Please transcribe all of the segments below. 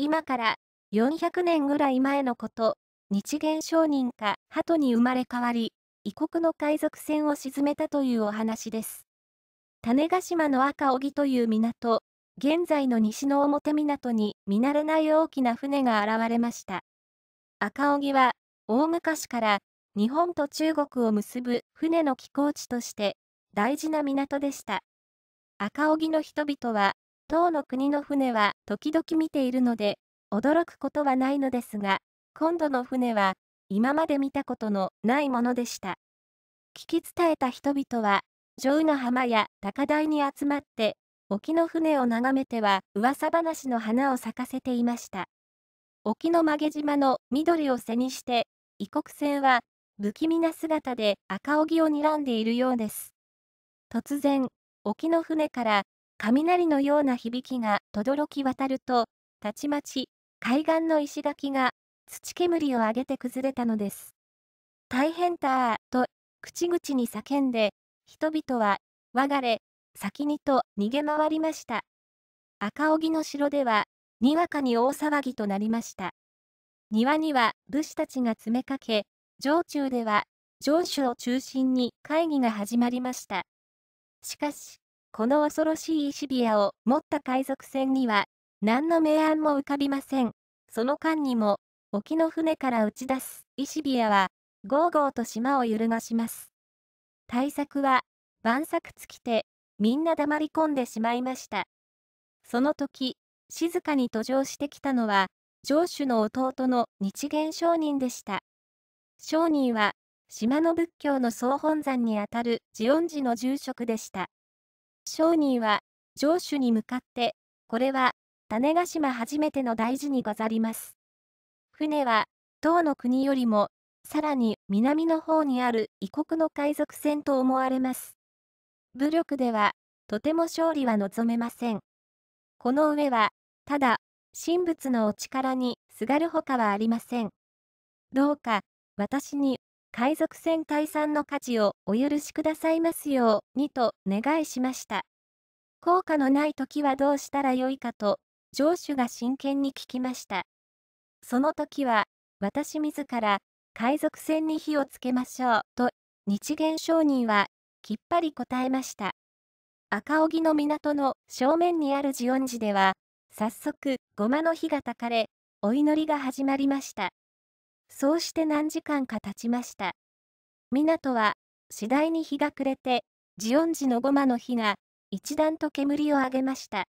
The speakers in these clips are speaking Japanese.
今から400年ぐらい前のこと、日元商人か鳩に生まれ変わり、異国の海賊船を沈めたというお話です。種子島の赤荻という港、現在の西の表港に見慣れない大きな船が現れました。赤荻は、大昔から日本と中国を結ぶ船の寄港地として大事な港でした。赤荻の人々は当の国の船は時々見ているので、驚くことはないのですが、今度の船は今まで見たことのないものでした。聞き伝えた人々は、上の浜や高台に集まって、沖の船を眺めては噂話の花を咲かせていました。沖の曲げ島の緑を背にして、異国船は不気味な姿で赤荻を睨んでいるようです。突然、沖の船から雷のような響きが轟き渡ると、たちまち、海岸の石垣が、土煙を上げて崩れたのです。大変たーと、口々に叫んで、人々は、我がれ、先にと逃げ回りました。赤荻の城では、にわかに大騒ぎとなりました。庭には武士たちが詰めかけ、城中では、城主を中心に会議が始まりました。しかし、この恐ろしい石ビアを持った海賊船には、何の明暗も浮かびません。その間にも、沖の船から打ち出す石ビアは、ゴーゴーと島を揺るがします。対策は、晩作尽きて、みんな黙り込んでしまいました。その時、静かに途上してきたのは、城主の弟の日元商人でした。商人は、島の仏教の総本山にあたる慈恩寺の住職でした。商人は、城主に向かって、これは、種子島初めての大事にござります。船は、唐の国よりも、さらに南の方にある異国の海賊船と思われます。武力では、とても勝利は望めません。この上は、ただ、神仏のお力にすがるほかはありません。どうか、私に海賊船解散の価値をお許しくださいますようにと願いしました。効果のない時はどうしたらよいかと、上主が真剣に聞きました。その時は、私自ら、海賊船に火をつけましょう、と、日元商人は、きっぱり答えました。赤荻の港の正面にあるオン寺では、早速、ごまの火がたかれ、お祈りが始まりました。そうして何時間か経ちました。港は次第に日が暮れて、ジオン寺のゴマの火が一段と煙を上げました。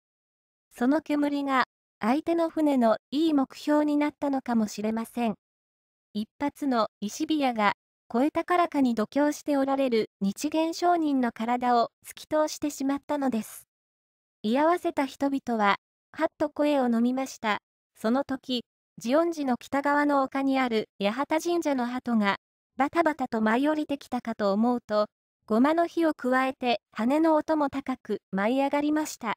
その煙が相手の船のいい目標になったのかもしれません。一発の石火矢がえたからかに度胸しておられる日元商人の体を突き通してしまったのです。居合わせた人々は、はっと声を飲みました。その時、ジオン寺の北側の丘にある八幡神社の鳩が、バタバタと舞い降りてきたかと思うと、ごまの火を加えて羽の音も高く舞い上がりました。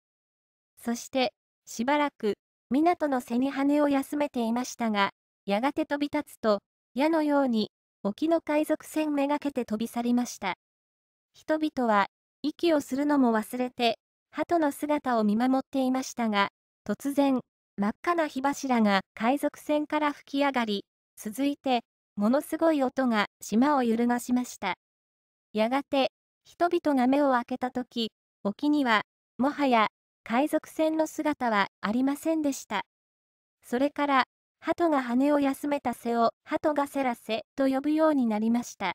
そして、しばらく、港の背に羽を休めていましたが、やがて飛び立つと、矢のように、沖の海賊船めがけて飛び去りました。人々は、息をするのも忘れて、鳩の姿を見守っていましたが、突然、真っ赤な火柱が海賊船から吹き上がり、続いて、ものすごい音が島を揺るがしました。やがて、人々が目を開けたとき、沖には、もはや、海賊船の姿はありませんでした。それから、鳩が羽を休めた瀬を鳩がせらせと呼ぶようになりました。